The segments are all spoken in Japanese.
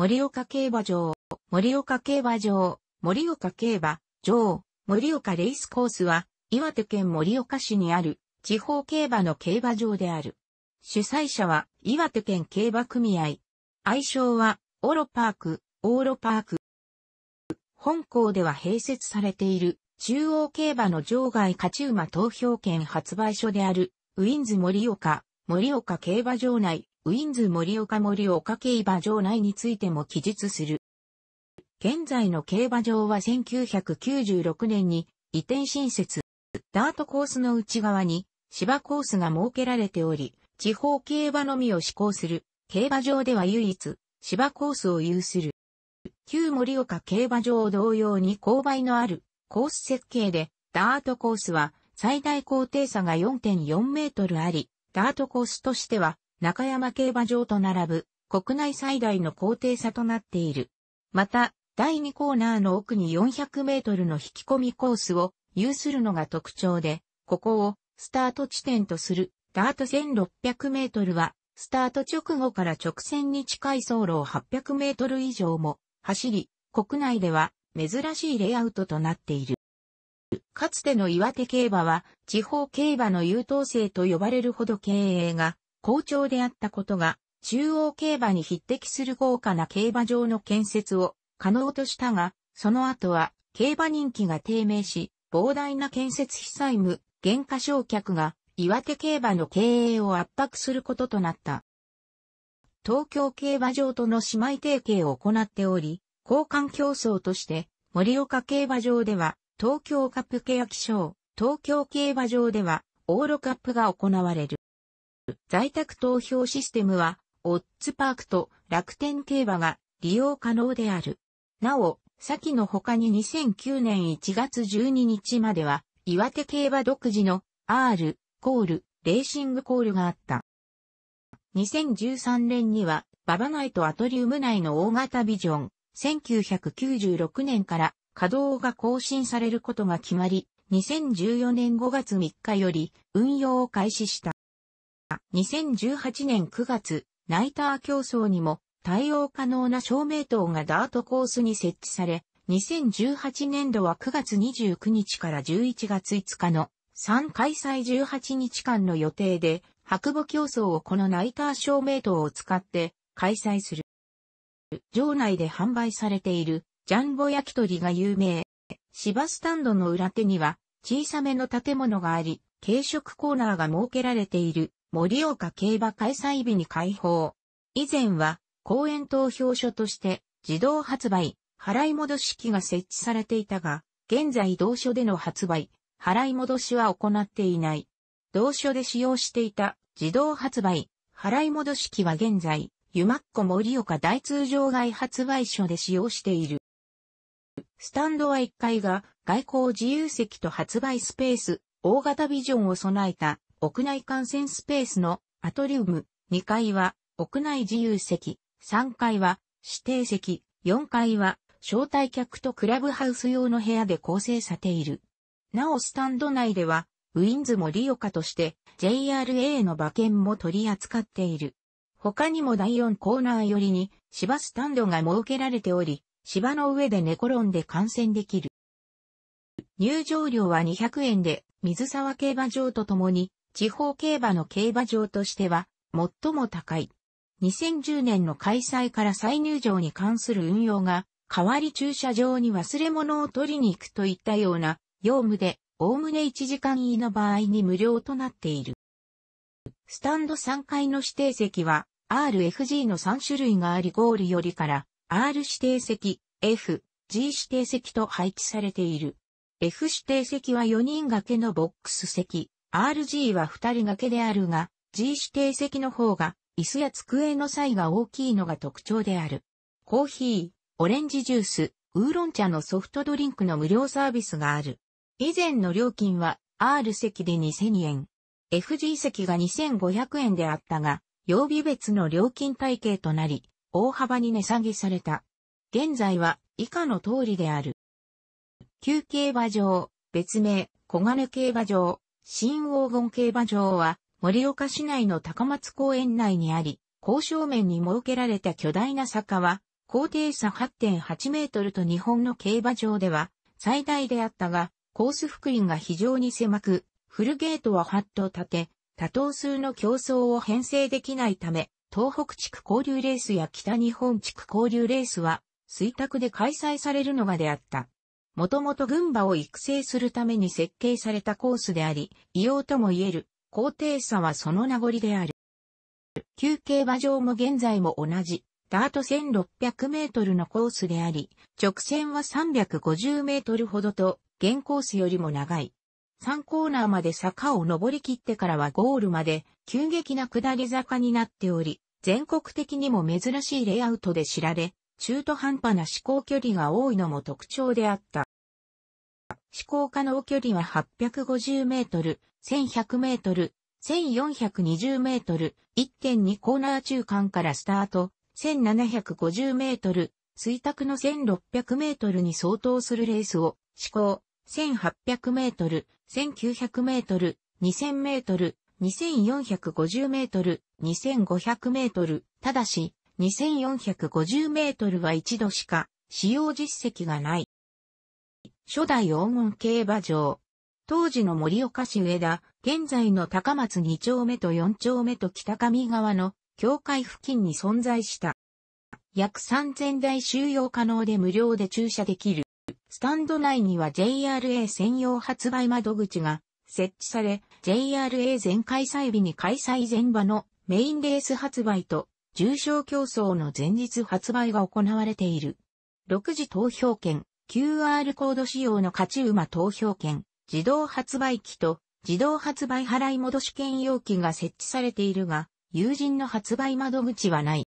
森岡競馬場、森岡競馬場、森岡競馬場、森岡レイスコースは、岩手県森岡市にある地方競馬の競馬場である。主催者は岩手県競馬組合。愛称は、オロパーク、オーロパーク。本校では併設されている中央競馬の場外勝ち馬投票券発売所であるウィンズ森岡、森岡競馬場内ウィンズ盛岡盛岡競馬場内についても記述する。現在の競馬場は1996年に移転新設、ダートコースの内側に芝コースが設けられており、地方競馬のみを施行する競馬場では唯一芝コースを有する。旧盛岡競馬場同様に勾配のあるコース設計で、ダートコースは最大高低差が4.4メートルあり、ダートコースとしては中山競馬場と並ぶ国内最大の高低差となっている。また、第2コーナーの奥に400メートルの引き込みコースを有するのが特徴で、ここをスタート地点とするダート1600メートルは、スタート直後から直線に近い走路を800メートル以上も走り、国内では珍しいレイアウトとなっている。かつての岩手競馬は地方競馬の優等生と呼ばれるほど経営が好調であったことが、中央競馬に匹敵する豪華な競馬場の建設を可能としたが、その後は競馬人気が低迷し、膨大な建設費債務、減価償却が岩手競馬の経営を圧迫することとなった。東京競馬場との姉妹提携を行っており、交換競争として盛岡競馬場では東京カップケヤ賞、東京競馬場ではオーロカップが行われる。在宅投票システムは、オッツパークと楽天競馬が利用可能である。なお、先の他に2009年1月12日までは、岩手競馬独自の R、コール、レーシングコールがあった。2013年には、ババナイトアトリウム内の大型ビジョン、1996年から稼働が更新されることが決まり、2014年5月3日より運用を開始した。2018年9月、ナイター競争にも対応可能な照明灯がダートコースに設置され、2018年度は9月29日から11月5日の3開催18日間の予定で、白母競争をこのナイター照明灯を使って開催する。場内で販売されているジャンボ焼き鳥が有名。芝スタンドの裏手には小さめの建物があり、軽食コーナーが設けられている盛岡競馬開催日に開放。以前は、公演投票所として、自動発売、払い戻し機が設置されていたが、現在同所での発売、払い戻しは行っていない。同所で使用していた自動発売、払い戻し機は現在、ゆまっこ盛岡大通常外発売所で使用している。スタンドは1階が外交自由席と発売スペース、大型ビジョンを備えた屋内観戦スペースのアトリウム、2階は屋内自由席、3階は指定席、4階は招待客とクラブハウス用の部屋で構成されている。なおスタンド内では、ウィンズもリオカとして JRA の馬券も取り扱っている。他にも第4コーナー寄りに芝スタンドが設けられており、芝の上で寝転んで観戦できる。入場料は200円で、水沢競馬場と共に地方競馬の競馬場としては最も高い。2010年の開催から再入場に関する運用が、代わり駐車場に忘れ物を取りに行くといったような用務で、おおむね1時間以の場合に無料となっている。スタンド3階の指定席は、RFG の3種類がありゴールよりから、R 指定席、F、G 指定席と配置されている。F 指定席は4人掛けのボックス席、RG は二人掛けであるが、G 指定席の方が、椅子や机の際が大きいのが特徴である。コーヒー、オレンジジュース、ウーロン茶のソフトドリンクの無料サービスがある。以前の料金は R 席で2000円、FG 席が2500円であったが、曜日別の料金体系となり、大幅に値下げされた。現在は以下の通りである。旧競馬場、別名、小金競馬場、新黄金競馬場は、森岡市内の高松公園内にあり、交渉面に設けられた巨大な坂は、高低差8.8メートルと日本の競馬場では、最大であったが、コース福音が非常に狭く、フルゲートは8頭立て、多頭数の競争を編成できないため、東北地区交流レースや北日本地区交流レースは、水卓で開催されるのがであった。もともと群馬を育成するために設計されたコースであり、硫黄とも言える、高低差はその名残である。休憩場場も現在も同じ、ダート1600メートルのコースであり、直線は350メートルほどと、現コースよりも長い。3コーナーまで坂を登り切ってからはゴールまで急激な下り坂になっており、全国的にも珍しいレイアウトで知られ、中途半端な思考距離が多いのも特徴であった。飛行可能距離は850メートル、1100メートル、1420メートル、1.2コーナー中間からスタート、1750メートル、水の1600メートルに相当するレースを、試行、1800メートル、1900メートル、2000メートル、2450メートル、2500メートル、ただし、2450メートルは一度しか、使用実績がない。初代黄金競馬場。当時の森岡市上田、現在の高松2丁目と4丁目と北上側の境界付近に存在した。約3000台収容可能で無料で駐車できる。スタンド内には JRA 専用発売窓口が設置され、JRA 全開催日に開催前場のメインレース発売と重賞競争の前日発売が行われている。6時投票券、QR コード仕様の勝ち馬投票券、自動発売機と自動発売払い戻し券容器が設置されているが、友人の発売窓口はない。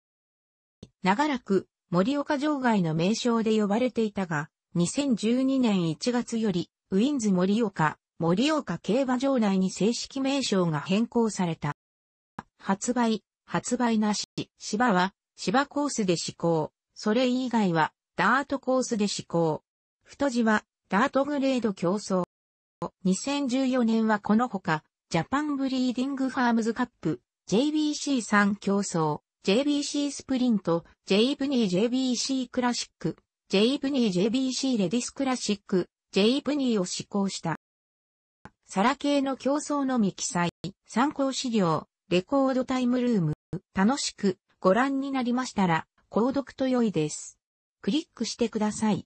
長らく森岡場外の名称で呼ばれていたが、2012年1月より、ウィンズ森岡、森岡競馬場内に正式名称が変更された。発売、発売なし、芝は、芝コースで施行、それ以外は、ダートコースで施行。太字は、ダートグレード競争。2014年はこのほか、ジャパンブリーディングファームズカップ、JBC3 競争、JBC スプリント、J ブニー JBC クラシック、J ブニー JBC レディスクラシック、J ブニーを施行した。サラ系の競争のみ記載、参考資料、レコードタイムルーム、楽しくご覧になりましたら、購読と良いです。クリックしてください。